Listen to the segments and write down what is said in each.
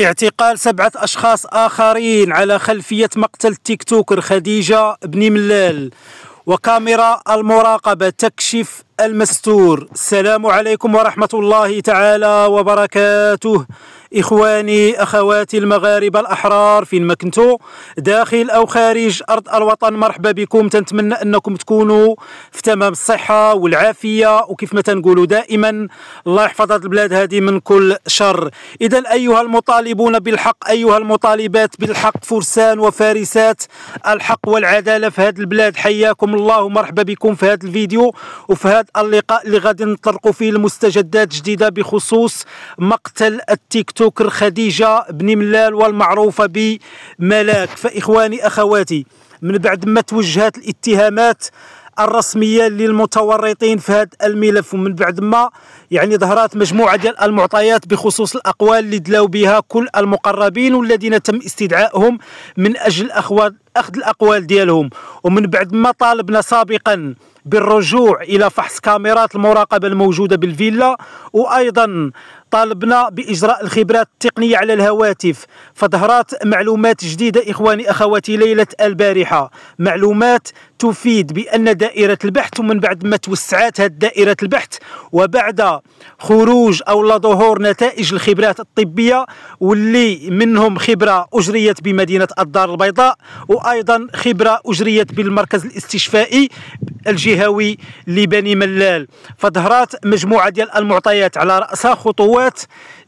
اعتقال سبعة أشخاص آخرين على خلفية مقتل تيك توكر خديجة بن ملال وكاميرا المراقبة تكشف المستور السلام عليكم ورحمة الله تعالى وبركاته إخواني أخواتي المغاربة الأحرار فين ما كنتو داخل أو خارج أرض الوطن مرحبا بكم تنتمنى أنكم تكونوا في تمام الصحة والعافية وكيف ما تنقولوا دائما الله يحفظ البلاد هذه من كل شر إذا أيها المطالبون بالحق أيها المطالبات بالحق فرسان وفارسات الحق والعدالة في هذه البلاد حياكم الله ومرحبا بكم في هذا الفيديو وفي هذا اللقاء اللي غادي نطرقوا فيه المستجدات الجديدة بخصوص مقتل التيك توك سكر خديجة بن ملال والمعروفة بملاك فإخواني أخواتي من بعد ما توجهت الاتهامات الرسميه للمتورطين في هذا الملف ومن بعد ما يعني ظهرت مجموعه ديال المعطيات بخصوص الاقوال اللي دلاو بها كل المقربين والذين تم استدعائهم من اجل اخذ الاقوال ديالهم ومن بعد ما طالبنا سابقا بالرجوع الى فحص كاميرات المراقبه الموجوده بالفيلا وايضا طالبنا بإجراء الخبرات التقنية على الهواتف فظهرت معلومات جديدة إخواني أخواتي ليلة البارحة معلومات تفيد بأن دائرة البحث ومن بعد ما توسعات هذه دائرة البحث وبعد خروج أو ظهور نتائج الخبرات الطبية واللي منهم خبرة أجريت بمدينة الدار البيضاء وأيضا خبرة أجريت بالمركز الاستشفائي الجهوي لبني ملال فظهرات مجموعه ديال المعطيات على راسها خطوات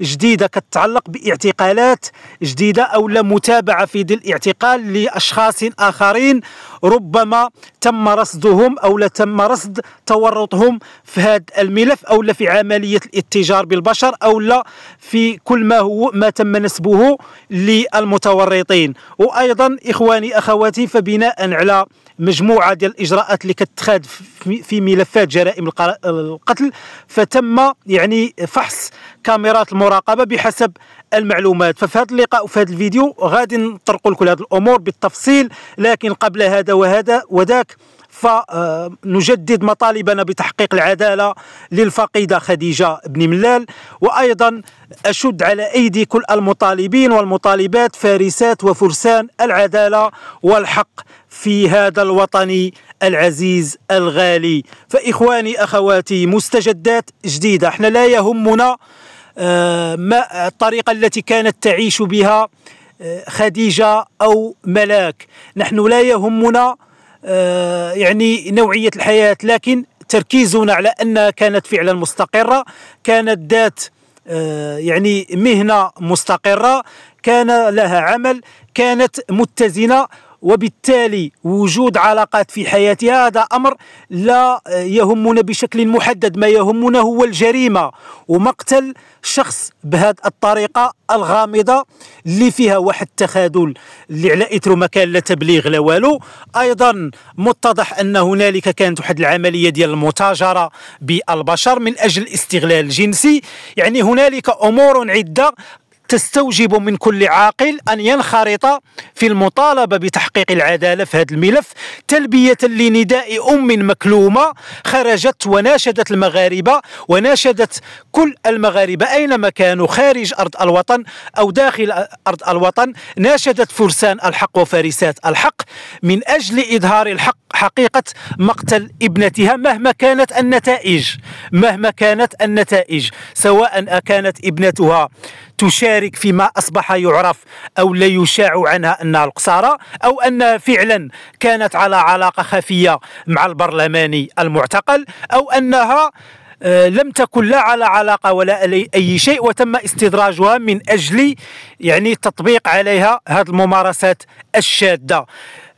جديده كتتعلق باعتقالات جديده او لا متابعه في ظل الاعتقال لاشخاص اخرين ربما تم رصدهم او لا تم رصد تورطهم في هذا الملف او لا في عمليه الاتجار بالبشر او لا في كل ما هو ما تم نسبه للمتورطين وايضا اخواني اخواتي فبناء على مجموعه ديال الاجراءات اللي كتخاد في ملفات جرائم القتل فتم يعني فحص كاميرات المراقبه بحسب المعلومات ففي هذا اللقاء وفي هذا الفيديو غادي نطرقوا لكل هذه الامور بالتفصيل لكن قبل هذا وهذا وذاك فنجدد آه، مطالبنا بتحقيق العدالة للفقيدة خديجة بن ملال وأيضا أشد على أيدي كل المطالبين والمطالبات فارسات وفرسان العدالة والحق في هذا الوطني العزيز الغالي فإخواني أخواتي مستجدات جديدة احنا لا يهمنا آه، ما الطريقة التي كانت تعيش بها آه، خديجة أو ملاك نحن لا يهمنا آه، يعني نوعية الحياة لكن تركيزنا على أنها كانت فعلا مستقرة كانت ذات يعني مهنة مستقرة كان لها عمل كانت متزنة وبالتالي وجود علاقات في حياتها هذا امر لا يهمنا بشكل محدد ما يهمنا هو الجريمه ومقتل شخص بهذه الطريقه الغامضه اللي فيها واحد التخاذل اللي على اثره ما كان لا تبليغ لا والو ايضا متضح ان هنالك كانت واحد العمليه ديال المتاجره بالبشر من اجل الاستغلال الجنسي يعني هنالك امور عده تستوجب من كل عاقل أن ينخرط في المطالبة بتحقيق العدالة في هذا الملف تلبية لنداء أم مكلومة خرجت وناشدت المغاربة وناشدت كل المغاربة أينما كانوا خارج أرض الوطن أو داخل أرض الوطن ناشدت فرسان الحق وفارسات الحق من أجل إظهار الحق حقيقة مقتل ابنتها مهما كانت النتائج مهما كانت النتائج سواء أكانت ابنتها تشارك فيما أصبح يعرف أو لا يشاع عنها أنها القصارى أو أنها فعلا كانت على علاقة خفية مع البرلماني المعتقل أو أنها آه، لم تكن لا على علاقه ولا اي شيء وتم استدراجها من اجل يعني تطبيق عليها هذه الممارسات الشاده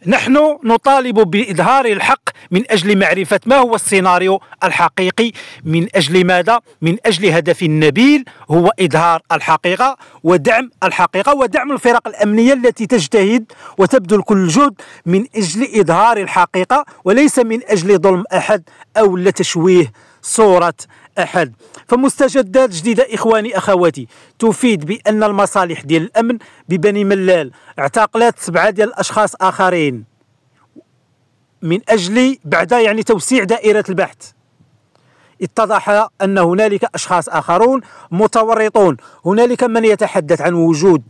نحن نطالب بإظهار الحق من أجل معرفة ما هو السيناريو الحقيقي من أجل ماذا؟ من أجل هدف نبيل هو إظهار الحقيقة ودعم الحقيقة ودعم الفرق الأمنية التي تجتهد وتبذل كل جهد من أجل إظهار الحقيقة وليس من أجل ظلم أحد أو لتشويه صورة أحد فمستجدات جديدة إخواني أخواتي تفيد بأن المصالح ديال الأمن ببني ملال اعتقلت سبعة ديال الأشخاص آخرين من أجل بعد يعني توسيع دائرة البحث اتضح أن هنالك أشخاص آخرون متورطون هنالك من يتحدث عن وجود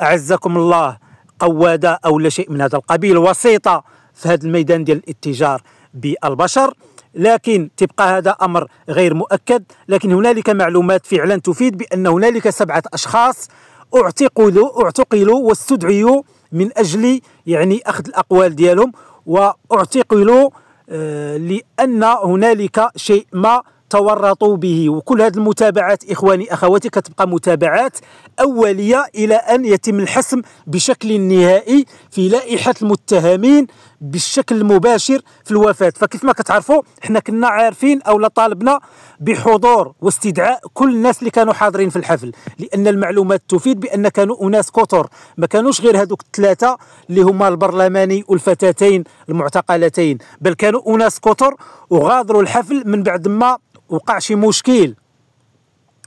أعزكم الله قوادة أو لا شيء من هذا القبيل وسيطة في هذا الميدان ديال الاتجار بالبشر لكن تبقى هذا امر غير مؤكد لكن هنالك معلومات فعلا تفيد بان هنالك سبعه اشخاص اعتقلوا اعتقلوا واستدعيوا من اجل يعني اخذ الاقوال ديالهم واعتقلوا آه، لان هنالك شيء ما تورطوا به وكل هذه المتابعات إخواني أخواتي كتبقى متابعات أولية إلى أن يتم الحسم بشكل نهائي في لائحة المتهمين بالشكل المباشر في الوفاة فكيف ما كتعرفوا حنا كنا عارفين أو طالبنا بحضور واستدعاء كل الناس اللي كانوا حاضرين في الحفل لأن المعلومات تفيد بأن كانوا أناس كثر ما كانوش غير هذوك الثلاثة اللي هما البرلماني والفتاتين المعتقلتين بل كانوا أناس كثر وغادروا الحفل من بعد ما وقع شي مشكل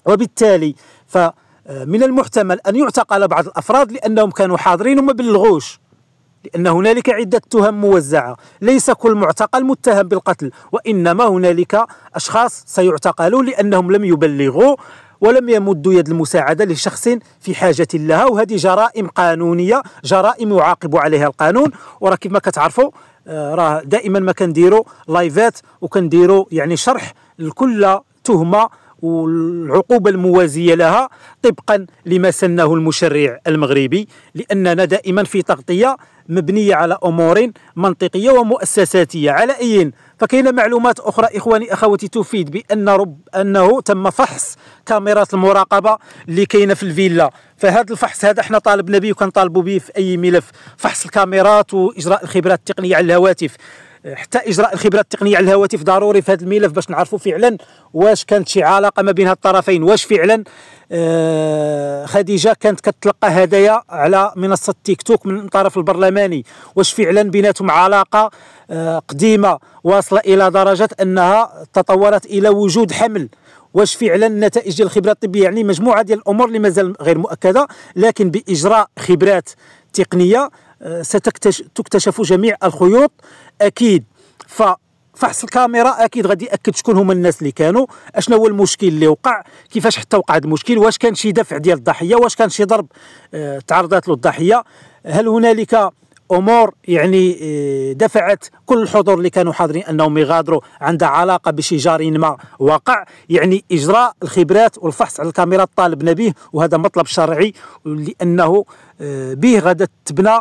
وبالتالي فمن آه، المحتمل أن يعتقل بعض الأفراد لأنهم كانوا حاضرين وما بلغوش لأن هنالك عدة تهم موزعة ليس كل معتقل متهم بالقتل وإنما هنالك أشخاص سيعتقلون لأنهم لم يبلغوا ولم يمدوا يد المساعدة لشخص في حاجة لها وهذه جرائم قانونية جرائم يعاقب عليها القانون وراه كيف ما كتعرفوا آه، راه دائما ما كنديروا لايفات وكنديروا يعني شرح لكل تهمه والعقوبة الموازية لها طبقا لما سنه المشرع المغربي لأننا دائما في تغطية مبنية على أمور منطقية ومؤسساتية على أي فكاين معلومات أخرى إخواني أخواتي تفيد بأن رب أنه تم فحص كاميرات المراقبة اللي كاينة في الفيلا فهذا الفحص هذا احنا طالبنا به وكنطالبوا به في أي ملف فحص الكاميرات وإجراء الخبرات التقنية على الهواتف حتى اجراء الخبره التقنيه على الهواتف ضروري في هذا الملف باش نعرفوا فعلا واش كانت شي علاقه ما بين الطرفين واش فعلا آه، خديجه كانت كتلقى هدايا على منصه تيك توك من الطرف البرلماني واش فعلا بيناتهم علاقه آه، قديمه واصله الى درجه انها تطورت الى وجود حمل واش فعلا النتائج ديال الخبره الطبيه يعني مجموعه ديال الامور اللي مازال غير مؤكده لكن باجراء خبرات تقنيه آه، ستكتشف جميع الخيوط اكيد ف فحص الكاميرا اكيد غادي ياكد شكون هما الناس اللي كانوا اشنو هو المشكل اللي وقع كيفاش حتى وقع المشكل واش كان شي دفع ديال الضحيه واش كان شي ضرب اه تعرضت له الضحيه هل هنالك امور يعني اه دفعت كل الحضور اللي كانوا حاضرين انهم يغادروا عندها علاقه بشي جار ما وقع يعني اجراء الخبرات والفحص على الكاميرا طالبنا به وهذا مطلب شرعي لانه اه به غادا تبنى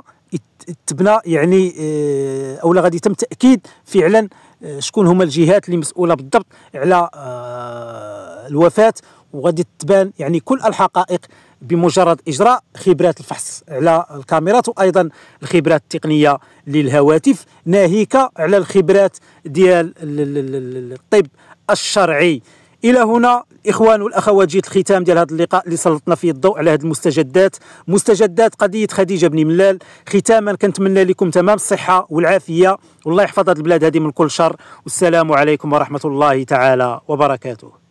تبنى يعني آه، اولا غادي يتم تاكيد فعلا آه، شكون هما الجهات اللي مسؤوله بالضبط على آه، الوفاه وغادي تبان يعني كل الحقائق بمجرد اجراء خبرات الفحص على الكاميرات وايضا الخبرات التقنيه للهواتف ناهيك على الخبرات ديال الطب الشرعي الى هنا الاخوان والاخوات جيت الختام ديال هذا اللقاء اللي سلطنا فيه الضوء على هذه المستجدات مستجدات قضيه خديجه بن ملال ختاما كنتمنى لكم تمام الصحه والعافيه والله يحفظ هذه البلاد هذه من كل شر والسلام عليكم ورحمه الله تعالى وبركاته